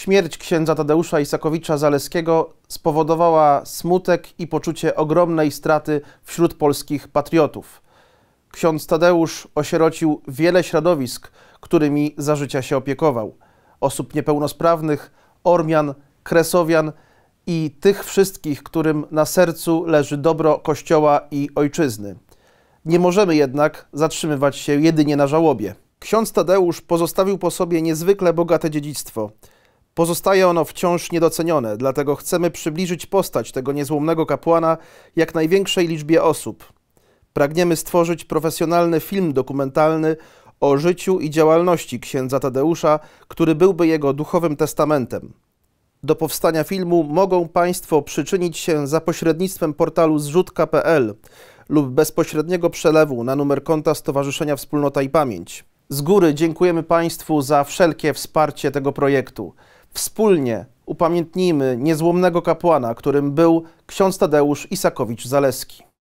Śmierć księdza Tadeusza Isakowicza Zaleskiego spowodowała smutek i poczucie ogromnej straty wśród polskich patriotów. Ksiądz Tadeusz osierocił wiele środowisk, którymi za życia się opiekował: osób niepełnosprawnych, Ormian, Kresowian i tych wszystkich, którym na sercu leży dobro Kościoła i ojczyzny. Nie możemy jednak zatrzymywać się jedynie na żałobie. Ksiądz Tadeusz pozostawił po sobie niezwykle bogate dziedzictwo. Pozostaje ono wciąż niedocenione, dlatego chcemy przybliżyć postać tego niezłomnego kapłana jak największej liczbie osób. Pragniemy stworzyć profesjonalny film dokumentalny o życiu i działalności księdza Tadeusza, który byłby jego duchowym testamentem. Do powstania filmu mogą Państwo przyczynić się za pośrednictwem portalu zrzutka.pl lub bezpośredniego przelewu na numer konta Stowarzyszenia Wspólnota i Pamięć. Z góry dziękujemy Państwu za wszelkie wsparcie tego projektu. Wspólnie upamiętnijmy niezłomnego kapłana, którym był ksiądz Tadeusz Isakowicz-Zaleski.